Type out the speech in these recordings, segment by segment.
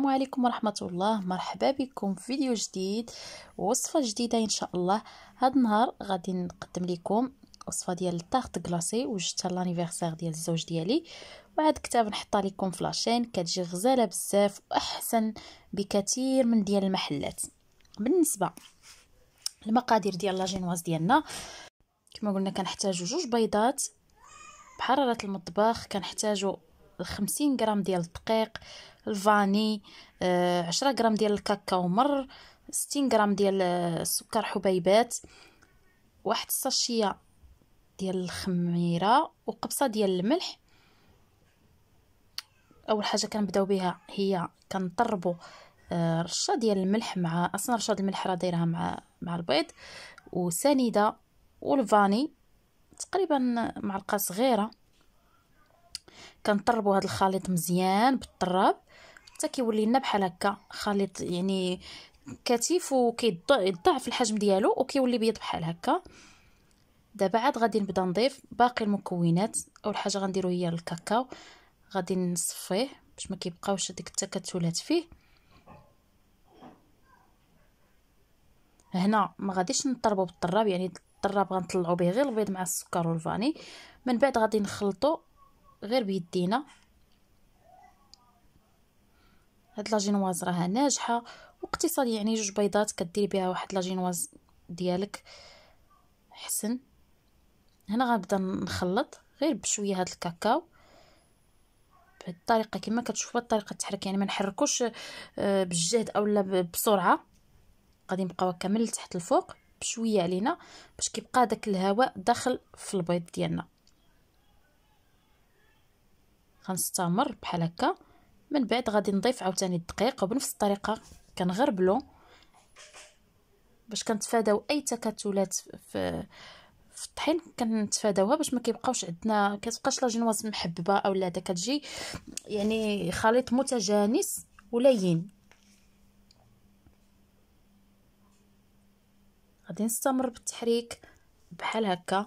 السلام عليكم ورحمة الله مرحبا بكم في فيديو جديد وصفة جديدة إن شاء الله هاد النهار غادي نقدم لكم وصفة ديال التارت كلاصي وجدتها لانيفيرسير ديال الزوج ديالي وعاد كتاب نحطها لكم في لاشين كتجي غزالة بزاف وأحسن بكثير من ديال المحلات بالنسبة المقادير ديال لاجينواز ديالنا كما قلنا كنحتاجو جوج بيضات بحرارة المطبخ كنحتاجو 50 غرام ديال الدقيق الفاني آه، عشرة غرام ديال الكاكاو مر ستين غرام ديال السكر آه، حبيبات واحد الساشيه ديال الخميره وقبصه ديال الملح اول حاجه كنبداو بها هي كنطربوا آه، رشه ديال الملح مع اصلا رشه الملح راه دايرها مع مع البيض وسنيده والفاني تقريبا معلقه صغيره كنطربوا هذا الخليط مزيان بالطراب حتى كيولي لنا بحال هكا خليط يعني كثيف وكيضعف الحجم ديالو وكيولي بيض بحال هكا دابا عاد غادي نبدا نضيف باقي المكونات اول حاجه غنديرو هي الكاكاو غادي نصفيه باش ما كيبقاوش هذيك التكتلات فيه هنا ما غاديش نطربو بالطراب يعني الطراب غنطلعو به غير البيض مع السكر والفاني من بعد غادي نخلطو غير بيدينا هاد لاجينواز راها ناجحه واقتصاد يعني جوج بيضات كدير بها واحد لاجينواز ديالك حسن هنا غنبدا نخلط غير بشويه هاد الكاكاو بهاد الطريقه كما كتشوفوا الطريقه التحرك يعني ما نحركوش آه، بالجهد اولا بسرعه غادي نبقاو هكا من الفوق بشويه علينا باش كيبقى داك الهواء داخل في البيض ديالنا غنستمر بحال هكا من بعد غادي نضيف عاوتاني الدقيق وبنفس الطريقه كنغربلو باش كنتفاداو اي تكتلات في في الطحين كنتفاداوها باش ما كيبقاوش عندنا كتبقاش لا جينواز محببه اولا دا كتجي يعني خليط متجانس ولين غادي نستمر بالتحريك بحال هكا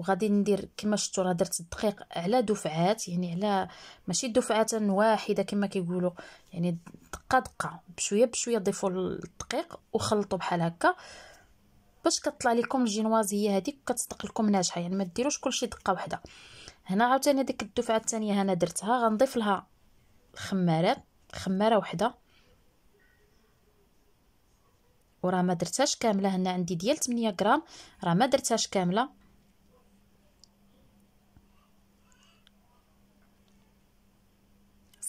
وغادي ندير كما شفتوا راه درت الدقيق على دفعات يعني على ماشي دفعات واحده كما كيقولوا يعني دقه دقه بشويه بشويه ضيفوا الدقيق وخلطوا بحال هكا باش كطلع لكم الجينوازيه هذيك كتصدق لكم ناجحه يعني ما ديروش كلشي دقه واحده هنا عاوتاني ديك الدفعه الثانيه انا درتها غنضيف لها خمارات خماره وحده وراه ما درتهاش كامله هنا عندي ديال 8 غرام راه ما درتهاش كامله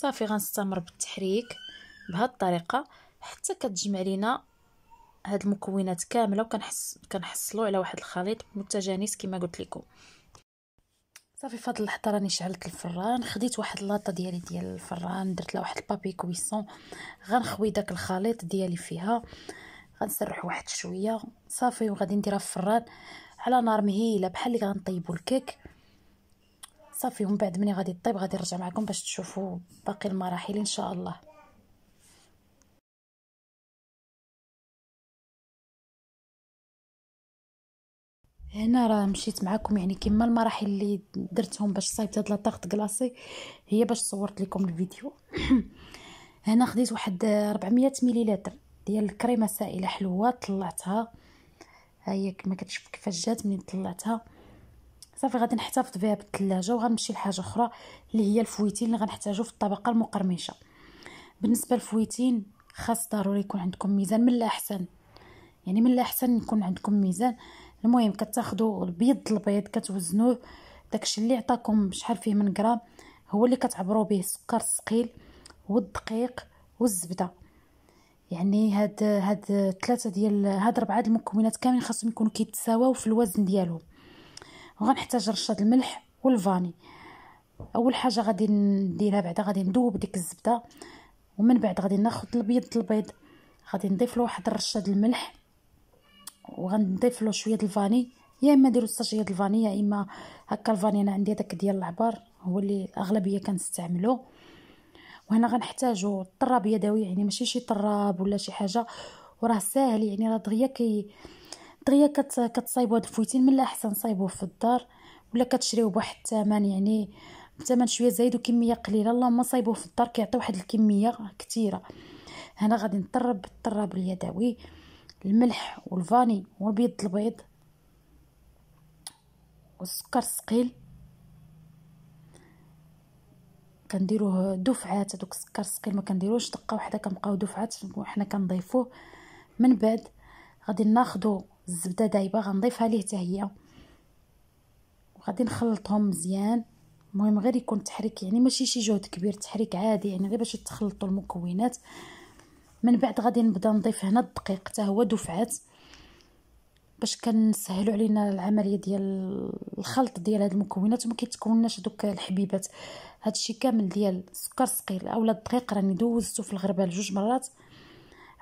صافي غنستمر بالتحريك بهاد الطريقه حتى كتجمع لينا هاد المكونات كامله وكنحس كنحصلوا على واحد الخليط متجانس كما قلت لكم صافي فهاد اللحظه راني شعلت الفران خديت واحد لاطه ديالي ديال الفران درت لها واحد البابي كويسون غنخوي داك الخليط ديالي فيها غنسرح واحد شويه صافي وغادي نديرها في الفران على نار مهيله بحال اللي غنطيبوا الكيك صافي ومن بعد ملي غادي طيب غادي نرجع معكم باش تشوفوا باقي المراحل ان شاء الله هنا راه مشيت معكم يعني كما المراحل اللي درتهم باش صايبت هاد لاطاغط كلاصي هي باش صورت لكم الفيديو هنا خديت واحد 400 مليلتر ديال الكريمه سائله حلوه طلعتها ها هي كما كتشوف كيفاش جات ملي طلعتها صافي غادي نحتفظ بها بالثلاجه وغنمشي لحاجه اخرى اللي هي الفويتين اللي غنحتاجو في الطبقه المقرمشه بالنسبه للفويتين خاص ضروري يكون عندكم ميزان من الاحسن يعني من الاحسن يكون عندكم ميزان المهم كتاخذوا البيض البيض كتوزنوه داكشي اللي عطاكم شحال فيه من غرام هو اللي كتعبروا به السكر الثقيل والدقيق والزبده يعني هاد هاد ثلاثه ديال هاد اربعه المكونات كاملين خاصهم يكونوا كيتساواو في الوزن ديالهم وغنحتاج رشه الملح والفاني اول حاجه غادي نديرها بعدا غادي نذوب ديك الزبده ومن بعد غادي ناخذ البيض البيض غادي نضيف له واحد ديال الملح وغنضيف له شويه الفاني يا اما ديروا ديال الفاني يا اما هكا الفاني انا عندي داك ديال العبار هو اللي الاغلبيه كنستعملو وهنا غنحتاجو الطراب يدوي يعني ماشي شي طراب ولا شي حاجه وراه ساهل يعني راه دغيا كي دغيا كت كتصايبو هاد الفويتين من الاحسن صايبوه في الدار ولا كتشريوه بواحد الثمن يعني الثمن شويه زايد وكميه قليله اللهم صايبوه في الدار كيعطي واحد الكميه كثيره هنا غادي نطرب الطراب اليدوي الملح والفاني والبيض البيض والسكر الثقيل كنديروه دفعات هذوك السكر الثقيل ما كنديروش دقه واحده كنبقاو دفعات وحنا كنضيفوه من بعد غادي ناخذو الزبده دايبه غنضيفها ليه حتى هي وغادي نخلطهم مزيان المهم غير يكون تحريك يعني ماشي شي جهد كبير تحريك عادي يعني غير باش تخلطوا المكونات من بعد غادي نبدا نضيف هنا الدقيق حتى هو دفعات باش كنسهلوا علينا العمليه ديال الخلط ديال هاد المكونات وما كيتكونناش دوك الحبيبات هادشي كامل ديال السكر سقيل اولا الدقيق راني دوزته في الغربال جوج مرات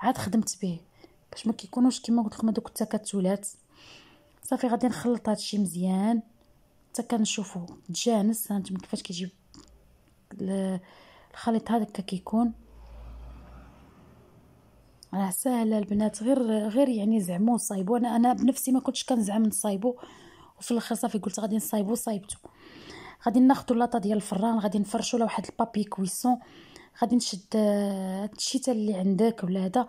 عاد خدمت به باش ما كيكونوش كما قلت لكم هذوك التكتلات صافي غادي نخلط هادشي مزيان حتى كنشوفو تجانس هانتوما كيفاش كيجي الخليط هذاك كيكون راه ساهله البنات غير غير يعني زعمو صايبو انا انا بنفسي ما كنتش كنزعم نصايبو وفي الاخر صافي قلت غادي نصايبو صايبته غادي ناخذ لاطه ديال الفران غادي نفرشوا لواحد البابي كويسون غادي نشد آه، التشيته اللي عندك ولا هذا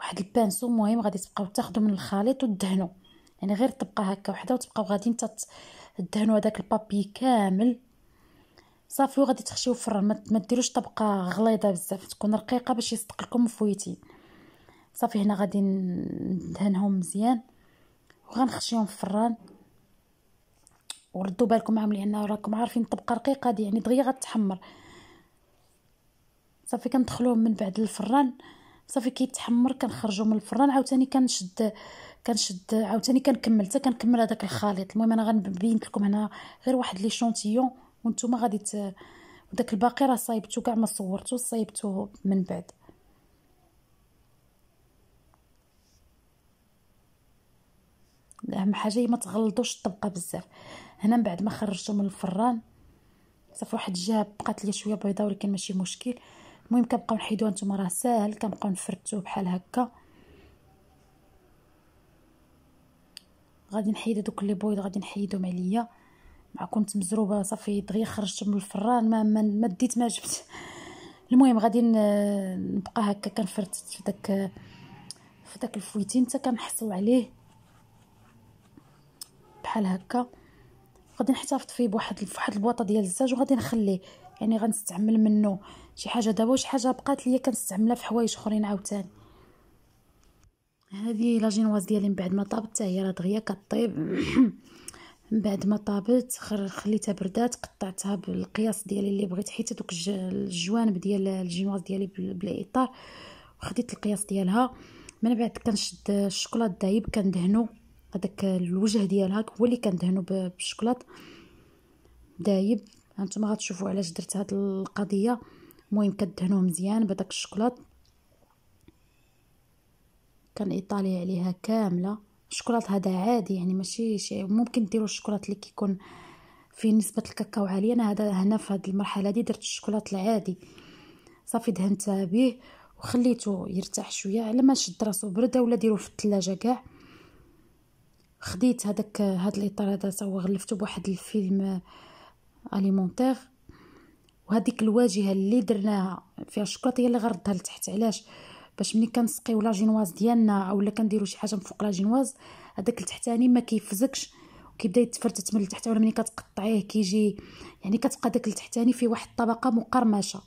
واحد البانسو مهم غادي تبقاو تاخدو من الخليط وتدهنوا يعني غير تبقى هكا وحده وتبقاو انت تدهنوا هذاك البابي كامل صافي وغادي تخشيو في الفرن ما ديروش طبقه غليظه بزاف تكون رقيقه باش يصدق لكم فويتي صافي هنا غادي ندهنهم مزيان وغنخشيهم في الفران وردوا بالكم معاهم لان راكم عارفين الطبقه رقيقه دي يعني دغيا غتحمر صافي كندخلوهم من بعد الفران صافي كيتحمر كنخرجو من الفران عاوتاني كنشد كنشد عاوتاني كنكمل حتى كنكمل هذاك الخليط المهم انا غنبين لكم هنا غير واحد لي شونتيون وانتم غادي ت... وداك الباقي راه صايبته كاع ما صورته صايبته من بعد اهم حاجه ما تغلطوش الطبقه بزاف هنا من بعد ما خرجته من الفران صافي واحد الجهه بقات لي شويه بيضاء ولكن ماشي مشكل المهم كنبقاو نحيدو نتوما راه ساهل كنبقاو نفرتو بحال هكا غادي نحيد هادوك لي بويض غادي نحيدهم عليا مع كنت مزروبه صافي دغيا خرجت من الفران ما ما, ما ديت ما جبت المهم غادي نبقى هكا كنفرت في داك في داك الفويتين حتى كنحصل عليه بحال هكا غادي نحتفظ فيه بواحد واحد البواطه ديال الزاج وغادي نخليه يعني غنستعمل منه شي حاجه دابا وشي حاجه بقات ليا كنستعملها في حوايج اخرين عاوتاني هذه لا جينواز ديالي من بعد ما طابت حتى هي راه دغيا كطيب من بعد ما طابت خليتها بردات قطعتها بالقياس ديالي اللي بغيت حيت دوك الجوانب ديال الجينواز ديالي بالاطار وخديت القياس ديالها من بعد كنشد الشوكولاط دايب كندهنو هذاك الوجه ديالها هو اللي كندهنو بالشوكولاط دايب هانتوما غتشوفوا علاش درت هاد القضيه المهم كدهنوه مزيان بداك الشكلاط كان ايطالي عليها كامله الشكلاط هذا عادي يعني ماشي شي ممكن ديروا الشكلاط اللي كيكون فيه نسبه الكاكاو عاليه انا هذا هنا في هذه المرحله دي درت الشكلاط العادي صافي دهنتها به وخليته يرتاح شويه على ما شد راسو برده ولا ديروه في الثلاجه كاع خديت هذاك هاد الاطار هذا سوا غلفته بواحد الفيلم اليمونتير آه، وهذيك الواجهه اللي درناها فيها الشكلاط هي اللي غردها لتحت علاش باش ملي كنسقيو لا جينواز ديالنا اولا كنديرو شي حاجه من فوق لا جينواز هذاك التحتاني ما كيفزكش وكيبدا يتفرتت من التحت ولا ملي كتقطعيه كيجي يعني كتبقى داك التحتاني في واحد الطبقه مقرمشه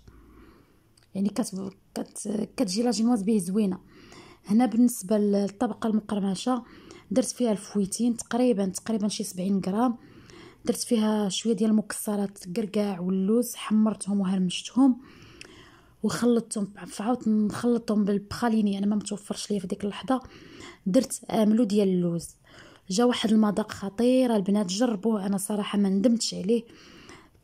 يعني كت كت كتجي لا جينواز به زوينه هنا بالنسبه للطبقه المقرمشه درت فيها الفويتين تقريبا تقريبا شي 70 غرام درت فيها شويه ديال المكسرات القرقاع واللوز حمرتهم وهرمشتهم وخلطتهم فعاودت نخلطهم بالبخاليني انا يعني ما متوفرش ليا في ديك اللحظه درت املو آه، ديال اللوز جا واحد المذاق خطير البنات جربوه انا صراحه ما ندمتش عليه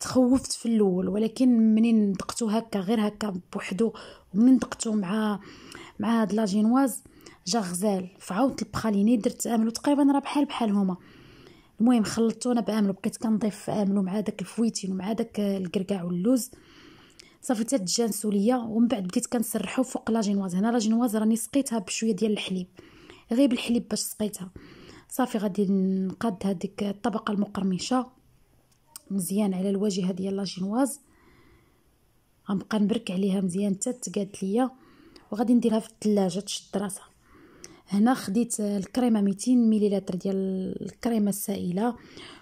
تخوفت في الاول ولكن منين دقتو هكا غير هكا بوحدو ومنين دقتو مع مع هاد لاجينواز جا غزال فعاودت البخاليني درت املو آه، تقريبا راه بحال بحال هما المهم خلطته انا بعملو بقيت كنضيف عاملو مع داك الفويتين ومع داك الكركاع واللوز صافي حتى تجانسوا ليا ومن بعد بديت كنسرحو فوق لا جينواز هنا لا جينواز راني سقيتها بشويه ديال الحليب غير بالحليب باش سقيتها صافي غادي نقاد هذيك الطبقه المقرمشه مزيان على الواجهه ديال لا جينواز غنبقى نبرك عليها مزيان حتى تقاد ليا وغادي نديرها في الثلاجه تشد راسها هنا خديت الكريمه 200 مليلتر ديال الكريمه السائله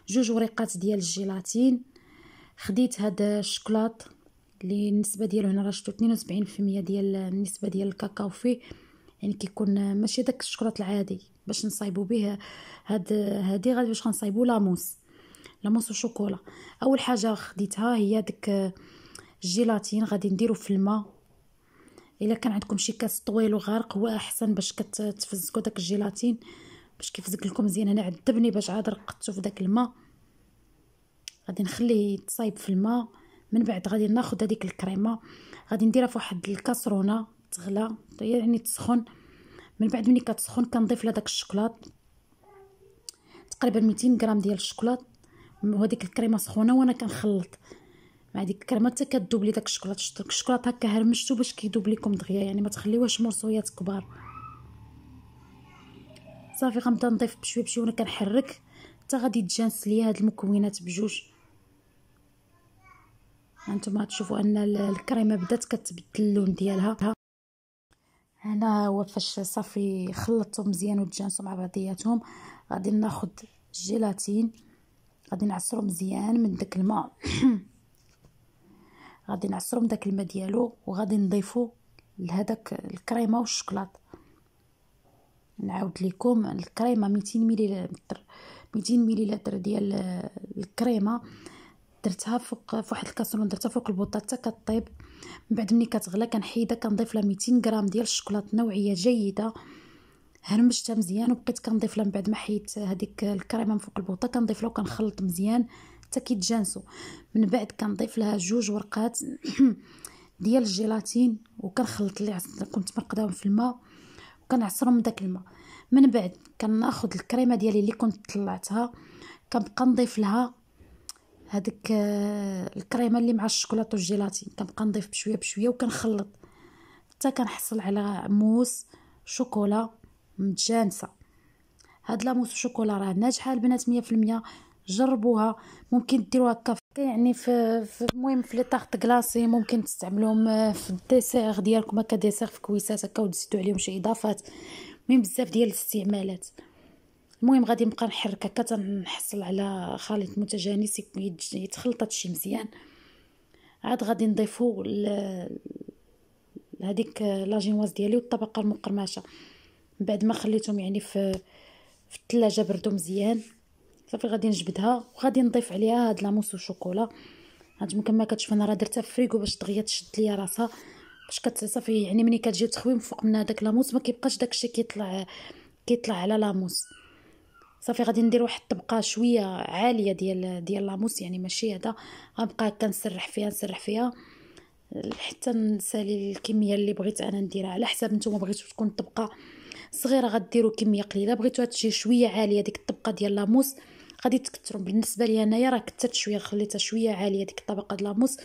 جوج وريقات ديال الجيلاتين خديت هذا الشوكولات اللي النسبه ديالو هنا راه شفتو 72% ديال النسبه ديال الكاكاو فيه يعني كيكون ماشي داك الشوكولات العادي باش نصايبو به هاد هادي غادي باش غنصايبو لاموس لاموس وشوكولا اول حاجه خديتها هي داك الجيلاتين غادي نديرو في الماء الا كان عندكم شي كاس طويل وغارق هو احسن باش كتفزكو داك الجيلاتين باش كيفزك لكم مزيان انا عذبني باش عاد رقدتو في داك الماء غادي نخليه يتصايب في الماء من بعد غادي ناخذ هذيك الكريمه غادي نديرها في واحد الكاسرونه تغلى يعني تسخن من بعد ملي كتسخن كنضيف لها داك الشوكولات تقريبا 200 غرام ديال الشوكولات وهذيك الكريمه سخونه وانا كنخلط ديك الكريمه حتى كدوبلي داك الشكلاط الشكلاط هكا هرمشتو باش كيدوب لكم دغيا يعني ما تخليوهش مرصويات كبار صافي غنبدا نضيف بشوي بشوي وانا كنحرك حتى غادي تجانس ليا هاد المكونات بجوج هانتوما تشوفوا ان الكريمه بدات كتبدل اللون ديالها هنا هو فاش صافي خلطتهم مزيان وتجانسوا مع بعضياتهم غادي ناخذ الجيلاتين غادي نعصرو مزيان من داك الماء غادي نعصرو من داك الماء ديالو وغادي نضيفو لهداك الكريمه والشكلاط نعاود لكم الكريمه 200 مليلتر 200 مليلتر ديال الكريمه درتها فوق فواحد الكاسرون درتها فوق البوطه حتى كطيب من بعد ملي كتغلى كنحيدها كنضيف لها 200 غرام ديال الشكلاط نوعيه جيده هرمشتها مزيان وبقيت كنضيف لها من بعد ما حيدت هذيك الكريمه من فوق البوطه كنضيف لها وكنخلط مزيان حتى كيتجانسوا من بعد كنضيف لها جوج ورقات ديال الجيلاتين وكنخلط اللي كنت مرقداهم في الماء وكنعصرهم من داك الماء من بعد كناخذ الكريمه ديالي اللي كنت طلعتها كنبقى نضيف لها هذيك آه، الكريمه اللي مع الشوكولاته والجيلاتين كنبقى نضيف بشويه بشويه وكنخلط حتى كنحصل على موس شوكولا متجانسه هاد لاموس شوكولا راه ناجحه البنات 100% جربوها ممكن ديروها كاف يعني في المهم في لي طارت كلاصي ممكن تستعملوهم آه، في الديسير ديالكم هكا ديسير في كويسات هكا وتزيدوا عليهم شي اضافات المهم بزاف ديال الاستعمالات المهم غادي نبقى نحرك هكا تنحصل على خليط متجانس يتخلط هادشي مزيان عاد غادي نضيفو هذيك آه، لاجينواز ديالي والطبقه المقرمشه من بعد ما خليتهم يعني في في الثلاجه بردو مزيان صافي غادي نجبدها وغادي نضيف عليها هاد لاموس وشوكولا هانتوما كما كتشوف انا راه درتها في الفريكو باش دغيا تشد ليا راسها باش كتصافي يعني ملي كتجي تخوي من فوق منها داك لاموس ما كيبقاش داكشي كيطلع كيطلع على لاموس صافي غادي ندير واحد الطبقه شويه عاليه ديال ديال لاموس يعني ماشي هذا غنبقى هكا نسرح فيها نسرح فيها حتى نسالي الكميه اللي بغيت انا نديرها على حساب نتوما بغيتو تكون الطبقه صغيره غديروا كميه قليله بغيتوها تجي شويه عاليه ديك الطبقه ديال لاموس غادي تكثروا بالنسبه لي انايا راه كثرت شويه خليتها شويه عاليه ديك الطبقه د لاموس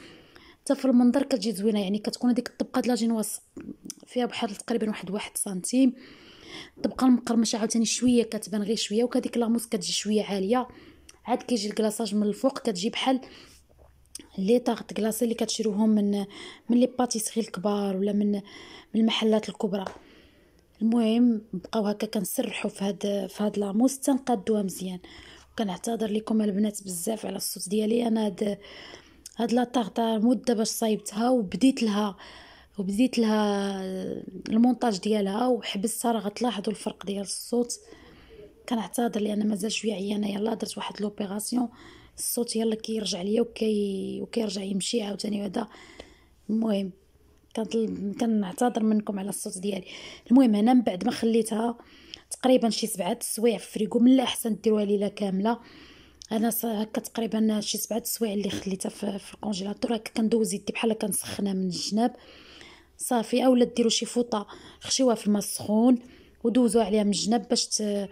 حتى في المنظر كتجي زوينه يعني كتكون هذيك الطبقه د لاجينواس فيها بحال تقريبا واحد واحد سنتيم الطبقه المقرمشه عاوتاني شويه كتبان غير شويه وكديك لاموس كتجي شويه عاليه عاد كيجي الكلاصاج من الفوق كتجي بحال لي طاغط كلاصي اللي كتشروهم من من لي باتيسري الكبار ولا من من المحلات الكبرى المهم بقاو هكا كنسرحوا في هاد في هاد لاموس تنقادوها مزيان كنعتذر لكم البنات بزاف على الصوت ديالي انا هاد هاد لا مده باش صايبتها وبديت لها وبديت لها المونتاج ديالها وحبستها راه غتلاحظوا الفرق ديال الصوت كنعتذر لان مازال شويه عيانه يلا درت واحد لوبيراسيون الصوت يلا كيرجع ليا وكي وكيرجع يمشي عاوتاني هذا المهم كنعتذر منكم على الصوت ديالي المهم هنا من بعد ما خليتها تقريبا شي سبعة السوايع في الفريكو من الاحسن ديروها ليله كامله انا هكا تقريبا شي سبعة السوايع اللي خليتها في, في الكونجيلاتور هكا كندوز يدي بحال كنسخنها من الجناب صافي اولا ديروا شي فوطه خشيوها في الماء السخون ودوزوا عليها من الجناب باش ت...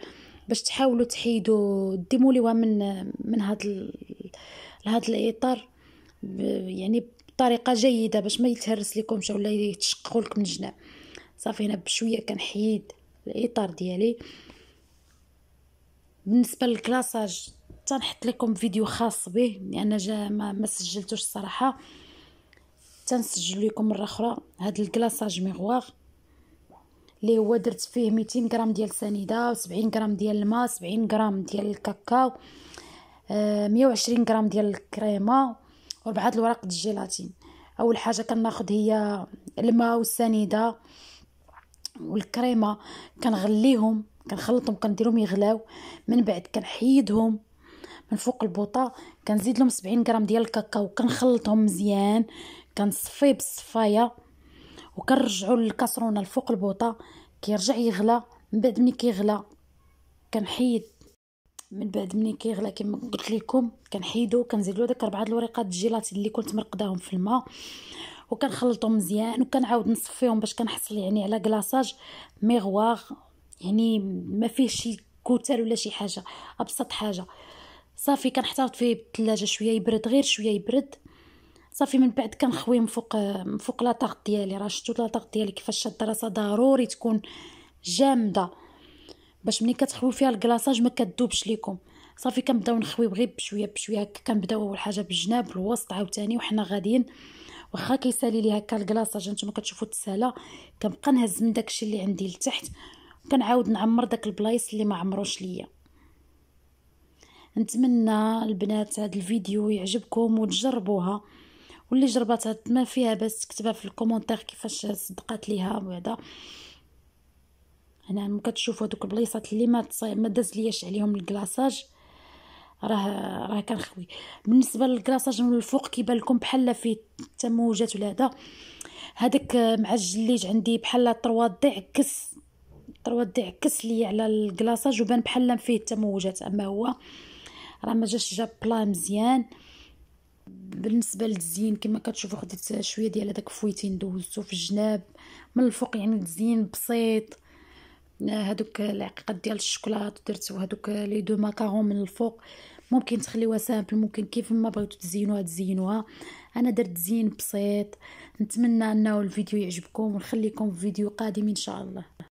باش تحاولوا تحيدوا ديموليوها من من هاد ال... هاد الاطار ب... يعني بطريقه جيده باش ما يتهرس لكمش ولا يتشققوا لك من الجناب صافي هنا بشويه كنحيد الاطار ديالي بالنسبه للكلاساج تنحط لكم فيديو خاص به لان يعني جا ما, ما سجلتوش الصراحه تنسجل لكم مره اخرى هذا الكلاساج ميغوار اللي هو درت فيه 200 غرام ديال سنيده و70 غرام ديال الماء 70 غرام ديال الكاكاو 120 آه، غرام ديال الكريمه وبعض الورق الجيلاتين اول حاجه كناخذ هي الماء والسنيده والكريمه كنغليهم كنخلطهم كنديرهم يغلاو من بعد كنحيدهم من فوق البوطه كنزيد لهم 70 غرام ديال الكاكاو كنخلطهم مزيان كنصفيه بالصفايه وكنرجعوا للكاسرونه لفوق البوطه كيرجع يغلى من بعد ملي كيغلى كنحيد من بعد ملي كيغلى كما قلت لكم كنحيدو كنزيد له داك اربعه الوريقات الجيلاتين اللي كنت مرقداهم في الماء وكنخلطهم مزيان وكنعاود نصفيهم باش كنحصل يعني على كلاصاج ميغواغ يعني ما فيه شي كتل ولا شي حاجه ابسط حاجه صافي كنحتفظ فيه بالثلاجه شويه يبرد غير شويه يبرد صافي من بعد كنخوي من فوق من فوق لاطاغ ديالي راه شفتو لاطاغ ديالي كيفاش الدراسه ضروري تكون جامده باش ملي كتخوي فيها الكلاصاج ما كدوبش ليكم صافي كنبداو نخويو غير بشويه بشويه هكا كنبداو اول حاجه بالجناب الوسط عاوتاني وحنا غاديين واخا كيسالي لي هكا الكلاصه هانتوما كتشوفوا التساله كنبقى نهز من داكشي اللي عندي لتحت وكنعاود نعمر داك البلايص اللي ما عمروش ليا نتمنى البنات هذا الفيديو يعجبكم وتجربوها واللي جربتها ما فيها بس تكتبها في الكومونتير كيفاش صدقات ليها وهذا هنا كتشوفوا دوك البلايصات اللي ما ما داز لياش عليهم الكلاصاج راه راه كنخوي بالنسبه للكراساج من الفوق كيبان لكم بحال فيه التموجات ولا هذا هذاك مع الجليج عندي بحال طروا ضيع كس طروا ضيع كس لي على الكلاصاج وبان بحال فيه التموجات اما هو راه ما جاش جاب بلا مزيان بالنسبه للتزيين كما كتشوفوا خديت شويه ديال هذاك فويتين دوزته في الجناب من الفوق يعني تزيين بسيط هادوك العقيقات ديال الشوكولاط درت هذوك لي دو ماكارون من الفوق ممكن تخليوها سامبل ممكن كيف ما بغيتو تزينوها تزينوها انا درت زين بسيط نتمنى انه الفيديو يعجبكم ونخليكم في فيديو قادم ان شاء الله